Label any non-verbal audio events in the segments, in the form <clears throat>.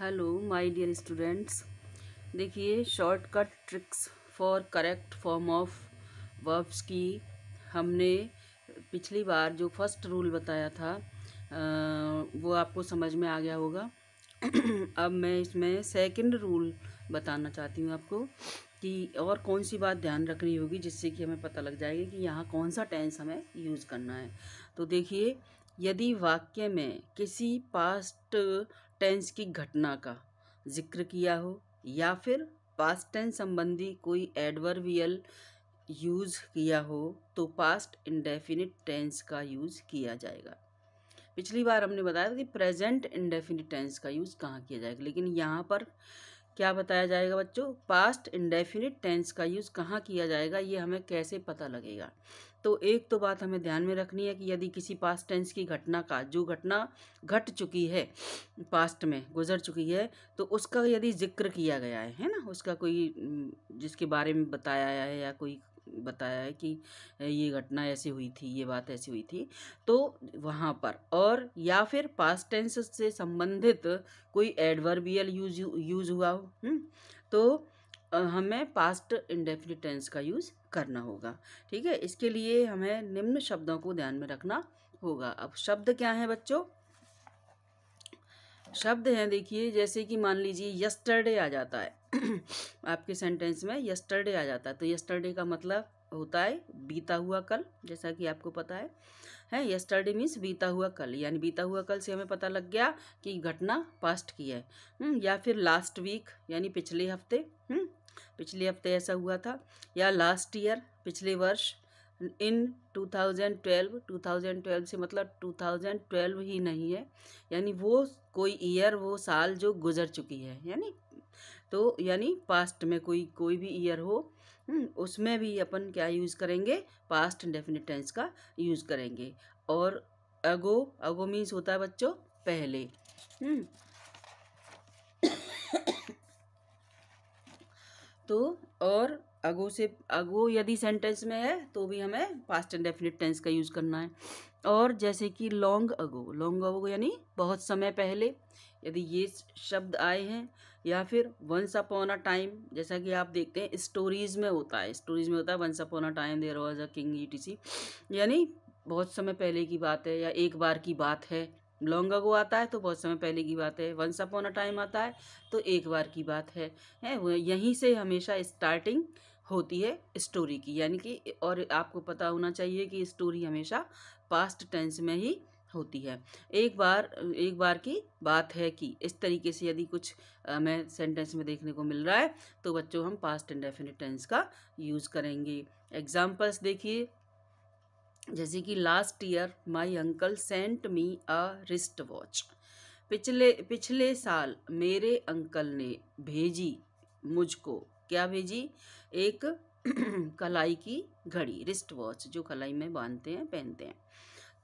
Hello my dear students देखिए shortcut tricks for correct form of verbs की हमने पिछली बार जो फर्स्ट रूल बताया था वो आपको समझ में आ गया होगा <clears throat> अब मैं इसमें सेकंड रूल बताना चाहती हूँ आपको कि और कौन सी बात ध्यान रखनी होगी जिससे कि हमें पता लग जाएगा कि यहाँ कौन सा टेंस हमें यूज़ करना है तो देखिए यदि वाक्य में किसी पास्ट टेंस की घटना का जिक्र किया हो या फिर पास्ट टेंस संबंधी कोई एडवर्बियल यूज़ किया हो तो पास्ट इंडेफिनिट टेंस का यूज़ किया जाएगा पिछली बार हमने बताया था कि प्रेजेंट इंडेफिनिट टेंस का यूज़ कहाँ किया जाएगा लेकिन यहाँ पर क्या बताया जाएगा बच्चों पास्ट इंडेफिनिट टेंस का यूज़ कहाँ किया जाएगा ये हमें कैसे पता लगेगा तो एक तो बात हमें ध्यान में रखनी है कि यदि किसी पास्ट टेंस की घटना का जो घटना घट चुकी है पास्ट में गुजर चुकी है तो उसका यदि जिक्र किया गया है है ना उसका कोई जिसके बारे में बताया है या कोई बताया है कि ये घटना ऐसी हुई थी ये बात ऐसी हुई थी तो वहाँ पर और या फिर पास्ट टेंस से संबंधित कोई एडवर्बियल यूज यूज हुआ हो हम्म, तो हमें पास्ट इंडेफिनिट टेंस का यूज़ करना होगा ठीक है इसके लिए हमें निम्न शब्दों को ध्यान में रखना होगा अब शब्द क्या है बच्चों शब्द हैं देखिए जैसे कि मान लीजिए यस्टरडे आ जाता है <clears throat> आपके सेंटेंस में यस्टरडे आ जाता है तो यस्टरडे का मतलब होता है बीता हुआ कल जैसा कि आपको पता है है यस्टरडे मीन्स बीता हुआ कल यानी बीता हुआ कल से हमें पता लग गया कि घटना पास्ट की है हम्म, या फिर लास्ट वीक यानी पिछले हफ्ते हम्म, पिछले हफ्ते ऐसा हुआ था या लास्ट ईयर पिछले वर्ष इन 2012 2012 से मतलब 2012 ही नहीं है यानी वो कोई ईयर वो साल जो गुजर चुकी है यानी तो यानी पास्ट में कोई कोई भी ईयर हो हम्म, उसमें भी अपन क्या यूज़ करेंगे पास्ट डेफिनेट टेंस का यूज़ करेंगे और अगो अगो मीन्स होता है बच्चों पहले हम्म। <coughs> तो और अगो से अगो यदि सेंटेंस में है तो भी हमें पास्ट एंड डेफिनेट टेंस का यूज़ करना है और जैसे कि लॉन्ग अगो लॉन्ग अगो यानी बहुत समय पहले यदि ये शब्द आए हैं या फिर वंस अपॉन अ टाइम जैसा कि आप देखते हैं स्टोरीज़ में होता है स्टोरीज़ में होता है once upon a time there was a king E T C यानी बहुत समय पहले की बात है या एक बार की बात है लॉन्ग अगो आता है तो बहुत समय पहले की बात है वंस अपॉन अ टाइम आता है तो एक बार की बात है, है यहीं से हमेशा स्टार्टिंग होती है स्टोरी की यानी कि और आपको पता होना चाहिए कि स्टोरी हमेशा पास्ट टेंस में ही होती है एक बार एक बार की बात है कि इस तरीके से यदि कुछ हमें सेंटेंस में देखने को मिल रहा है तो बच्चों हम पास्ट एंड डेफिनेट टेंस का यूज़ करेंगे एग्जाम्पल्स देखिए जैसे कि last year my uncle sent me a wrist watch पिछले पिछले साल मेरे अंकल ने भेजी मुझको क्या भेजी एक <clears throat> कलाई की घड़ी रिस्ट वॉच जो कलाई में बांधते हैं पहनते हैं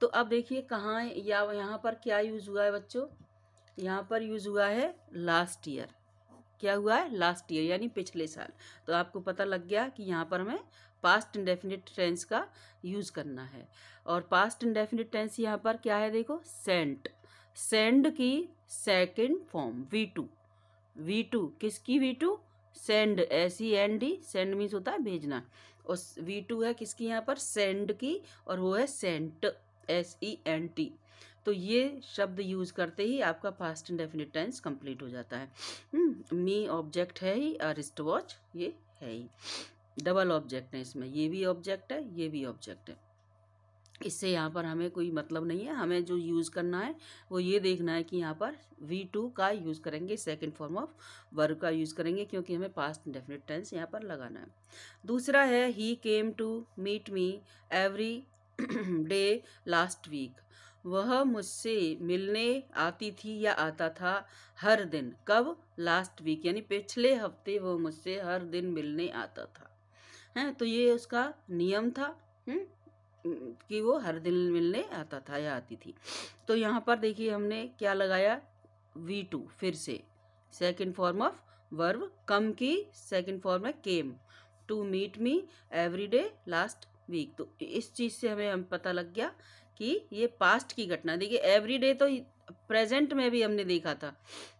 तो अब देखिए कहाँ या यहाँ पर क्या यूज़ हुआ है बच्चों यहाँ पर यूज़ हुआ है लास्ट ईयर क्या हुआ है लास्ट ईयर यानी पिछले साल तो आपको पता लग गया कि यहाँ पर हमें पास्ट इंडेफिनिट टेंस का यूज़ करना है और पास्ट इंडेफिनिट टेंस यहाँ पर क्या है देखो सेंट सेंड की second form V two V two किसकी V two send S E N D send means होता है भेजना और वी टू है किसकी यहाँ पर सेंड की और वो है sent S E N T तो ये शब्द यूज़ करते ही आपका past indefinite tense complete हो जाता है मी हम्म, ऑब्जेक्ट है ही और रिस्ट वॉच ये है ही डबल ऑब्जेक्ट है इसमें ये भी ऑब्जेक्ट है ये भी ऑब्जेक्ट है इससे यहाँ पर हमें कोई मतलब नहीं है हमें जो यूज़ करना है वो ये देखना है कि यहाँ पर वी टू का यूज़ करेंगे सेकंड फॉर्म ऑफ वर्ग का यूज़ करेंगे क्योंकि हमें पास्ट डेफिनेट टेंस यहाँ पर लगाना है दूसरा है he came to meet me every day last week वह मुझसे मिलने आती थी या आता था हर दिन कब लास्ट वीक यानी पिछले हफ्ते वह मुझसे हर दिन मिलने आता था हैं तो ये उसका नियम था हुँ? हम्म, कि वो हर दिन मिलने आता था या आती थी तो यहाँ पर देखिए हमने क्या लगाया वी टू फिर से second form of verb come की सेकेंड फॉर्म है came to meet me every day last week तो इस चीज़ से हमें हम पता लग गया कि ये पास्ट की घटना देखिए एवरी डे तो प्रेजेंट में भी हमने देखा था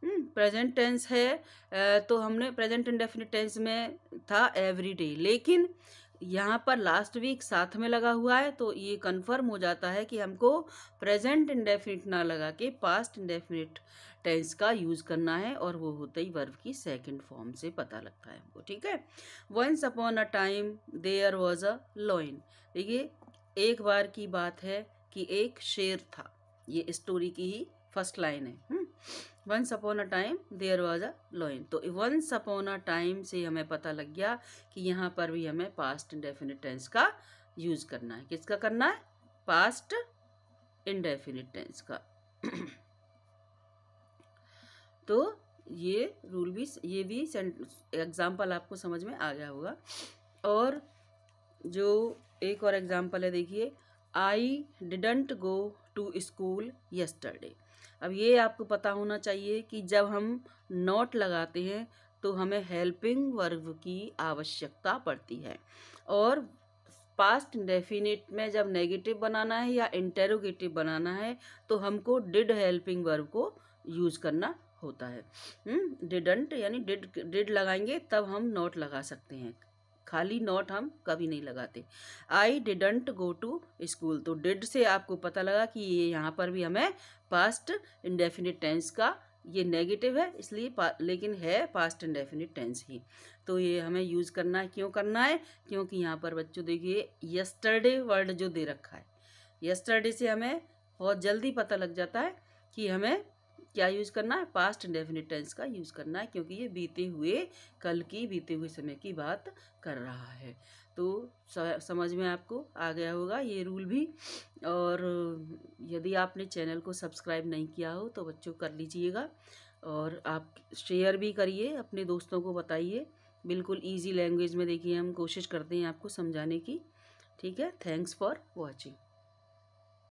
प्रेजेंट टेंस है तो हमने प्रेजेंट इंडेफिनिट टेंस में था एवरी डे लेकिन यहाँ पर लास्ट वीक साथ में लगा हुआ है तो ये कन्फर्म हो जाता है कि हमको प्रेजेंट इंडेफिनिट ना लगा के पास्ट इंडेफिनिट टेंस का यूज़ करना है और वो होते ही वर्ब की सेकंड फॉर्म से पता लगता है हमको ठीक है once upon a time there was a lion देखिए एक बार की बात है कि एक शेर था ये स्टोरी की ही फर्स्ट लाइन है हुँ? हम्म? Once upon a time there was a lion तो वंस अपॉन अ टाइम से हमें पता लग गया कि यहाँ पर भी हमें पास्ट इंडेफिनिट टेंस का यूज़ करना है किसका करना है पास्ट इंडेफिनिट टेंस का <clears throat> तो ये रूल भी ये भी एग्ज़ाम्पल आपको समझ में आ गया होगा और जो एक और एग्ज़ाम्पल है देखिए I didn't go to school yesterday अब ये आपको पता होना चाहिए कि जब हम नॉट लगाते हैं तो हमें हेल्पिंग वर्ब की आवश्यकता पड़ती है और पास्ट डेफिनेट में जब नेगेटिव बनाना है या इंटेरोगेटिव बनाना है तो हमको डिड हेल्पिंग वर्ब को यूज़ करना होता है हम्म, डिडंट यानी डिड डिड लगाएंगे तब हम नॉट लगा सकते हैं खाली नोट हम कभी नहीं लगाते I didn't go to school तो डिड से आपको पता लगा कि ये यहाँ पर भी हमें पास्ट इंडेफिनिट टेंस का ये नेगेटिव है इसलिए लेकिन है पास्ट इंडेफिनिट टेंस ही तो ये हमें यूज़ करना है क्यों करना है क्योंकि यहाँ पर बच्चों देखिए यस्टरडे वर्ड जो दे रखा है यस्टरडे से हमें बहुत जल्दी पता लग जाता है कि हमें क्या यूज़ करना है पास्ट इंडेफिनिट टेंस का यूज़ करना है क्योंकि ये बीते हुए कल की बीते हुए समय की बात कर रहा है तो समझ में आपको आ गया होगा ये रूल भी और यदि आपने चैनल को सब्सक्राइब नहीं किया हो तो बच्चों कर लीजिएगा और आप शेयर भी करिए अपने दोस्तों को बताइए बिल्कुल ईजी लैंग्वेज में देखिए हम कोशिश करते हैं आपको समझाने की ठीक है थैंक्स फॉर वॉचिंग